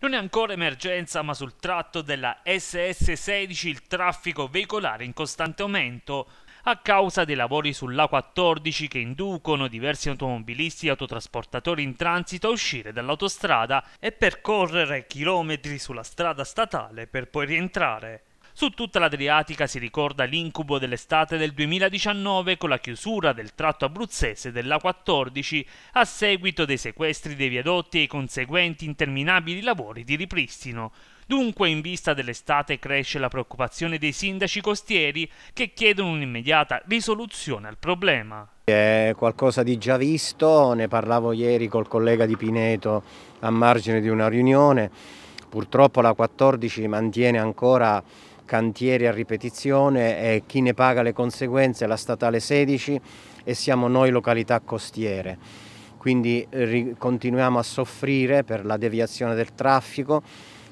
Non è ancora emergenza, ma sul tratto della SS16 il traffico veicolare è in costante aumento a causa dei lavori sull'A14 che inducono diversi automobilisti e autotrasportatori in transito a uscire dall'autostrada e percorrere chilometri sulla strada statale per poi rientrare. Su tutta l'Adriatica si ricorda l'incubo dell'estate del 2019 con la chiusura del tratto abruzzese della 14 a seguito dei sequestri dei viadotti e i conseguenti interminabili lavori di ripristino. Dunque, in vista dell'estate, cresce la preoccupazione dei sindaci costieri che chiedono un'immediata risoluzione al problema. È qualcosa di già visto, ne parlavo ieri col collega di Pineto a margine di una riunione. Purtroppo la 14 mantiene ancora cantieri a ripetizione e chi ne paga le conseguenze è la statale 16 e siamo noi località costiere. Quindi eh, continuiamo a soffrire per la deviazione del traffico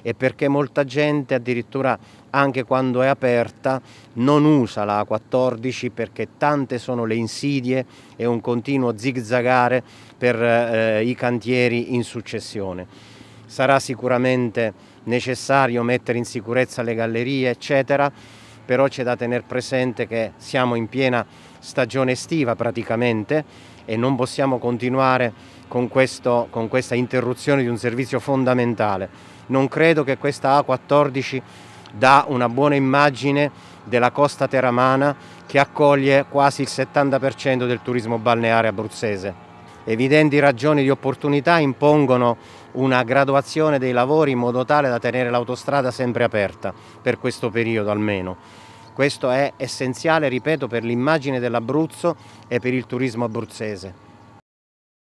e perché molta gente addirittura anche quando è aperta non usa la A14 perché tante sono le insidie e un continuo zigzagare per eh, i cantieri in successione sarà sicuramente necessario mettere in sicurezza le gallerie, eccetera, però c'è da tenere presente che siamo in piena stagione estiva praticamente e non possiamo continuare con, questo, con questa interruzione di un servizio fondamentale. Non credo che questa A14 dà una buona immagine della costa teramana che accoglie quasi il 70% del turismo balneare abruzzese. Evidenti ragioni di opportunità impongono una graduazione dei lavori in modo tale da tenere l'autostrada sempre aperta, per questo periodo almeno. Questo è essenziale, ripeto, per l'immagine dell'Abruzzo e per il turismo abruzzese.